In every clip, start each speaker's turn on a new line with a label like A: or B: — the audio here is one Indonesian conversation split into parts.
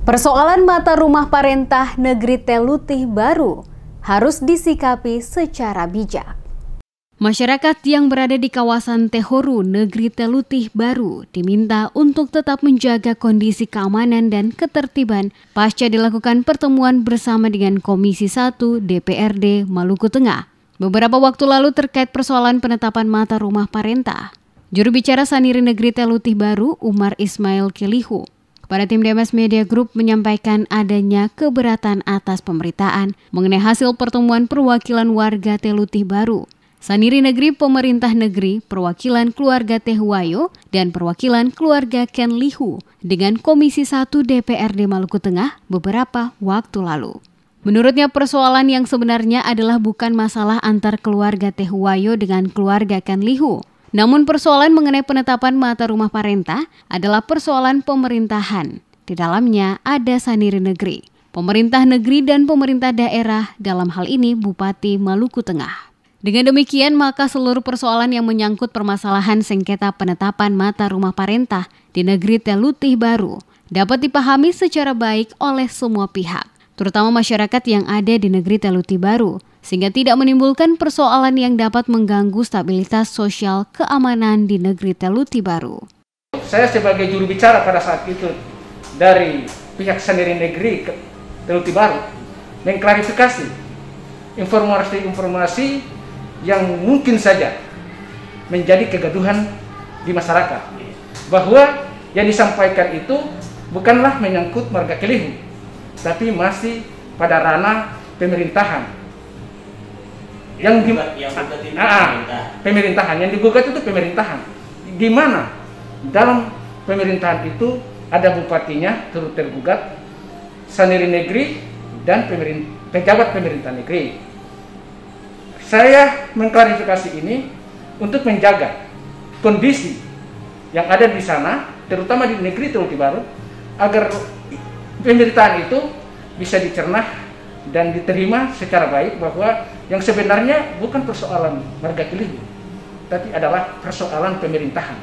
A: Persoalan mata rumah parentah negeri Telutih baru harus disikapi secara bijak. Masyarakat yang berada di kawasan Tehoru, negeri Telutih Baru, diminta untuk tetap menjaga kondisi keamanan dan ketertiban pasca dilakukan pertemuan bersama dengan Komisi 1 DPRD Maluku Tengah. Beberapa waktu lalu terkait persoalan penetapan mata rumah parentah. Juru bicara Saniri Negeri Telutih Baru, Umar Ismail Kelihu, kepada tim DMS Media Group menyampaikan adanya keberatan atas pemberitaan mengenai hasil pertemuan perwakilan warga Telutih Baru. Saniri Negeri Pemerintah Negeri, perwakilan keluarga Wayo, dan perwakilan keluarga Ken Lihu dengan Komisi 1 DPRD Maluku Tengah beberapa waktu lalu. Menurutnya persoalan yang sebenarnya adalah bukan masalah antar keluarga Wayo dengan keluarga Ken Lihu, namun persoalan mengenai penetapan mata rumah parenta adalah persoalan pemerintahan. Di dalamnya ada saniri negeri, pemerintah negeri dan pemerintah daerah dalam hal ini Bupati Maluku Tengah. Dengan demikian, maka seluruh persoalan yang menyangkut permasalahan sengketa penetapan mata rumah parentah di negeri Telutih Baru dapat dipahami secara baik oleh semua pihak, terutama masyarakat yang ada di negeri Teluti Baru, sehingga tidak menimbulkan persoalan yang dapat mengganggu stabilitas sosial keamanan di negeri Teluti Baru.
B: Saya sebagai juru bicara pada saat itu dari pihak sendiri negeri ke Teluti Baru mengklarifikasi informasi-informasi yang mungkin saja menjadi kegaduhan di masyarakat bahwa yang disampaikan itu bukanlah menyangkut marga Kelihu tapi masih pada ranah pemerintahan yang, yang, yang ah, ah, ah. pemerintahan yang digugat itu pemerintahan gimana dalam pemerintahan itu ada bupatinya turut tergugat saniri negeri dan pemerintah, pejabat pemerintah negeri saya mengklarifikasi ini untuk menjaga kondisi yang ada di sana terutama di negeri Teluk Baru agar pemerintahan itu bisa dicerna dan diterima secara baik bahwa yang sebenarnya bukan persoalan warga kili, tapi adalah persoalan pemerintahan.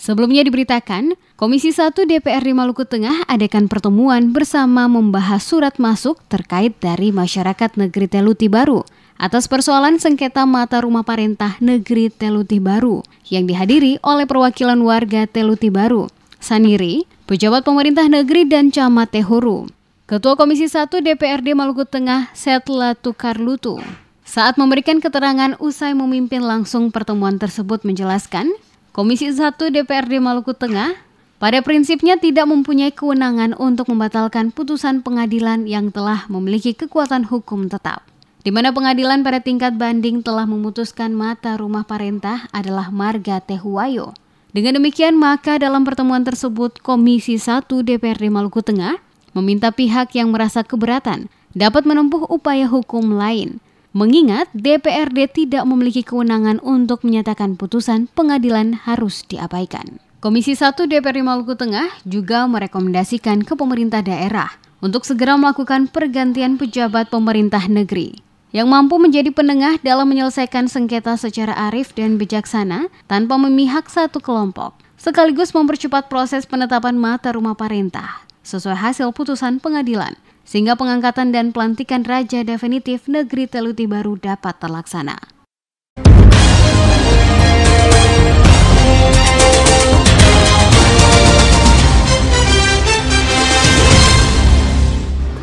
A: Sebelumnya diberitakan, Komisi 1 DPR di Maluku Tengah adakan pertemuan bersama membahas surat masuk terkait dari masyarakat negeri Teluti Baru atas persoalan sengketa mata rumah parentah negeri Teluti Baru yang dihadiri oleh perwakilan warga Teluti Baru, Saniri, pejabat pemerintah negeri dan camat Tehuru. Ketua Komisi 1 DPRD Maluku Tengah Setla Tukar Lutu saat memberikan keterangan usai memimpin langsung pertemuan tersebut menjelaskan, Komisi 1 DPRD Maluku Tengah pada prinsipnya tidak mempunyai kewenangan untuk membatalkan putusan pengadilan yang telah memiliki kekuatan hukum tetap. Di mana pengadilan pada tingkat banding telah memutuskan mata rumah parentah adalah Marga Tehuayo Dengan demikian, maka dalam pertemuan tersebut Komisi 1 DPRD Maluku Tengah meminta pihak yang merasa keberatan dapat menempuh upaya hukum lain. Mengingat DPRD tidak memiliki kewenangan untuk menyatakan putusan pengadilan harus diabaikan. Komisi 1 DPR Maluku Tengah juga merekomendasikan ke pemerintah daerah untuk segera melakukan pergantian pejabat pemerintah negeri yang mampu menjadi penengah dalam menyelesaikan sengketa secara arif dan bijaksana tanpa memihak satu kelompok, sekaligus mempercepat proses penetapan mata rumah parentah sesuai hasil putusan pengadilan, sehingga pengangkatan dan pelantikan Raja Definitif Negeri Teluti Baru dapat terlaksana.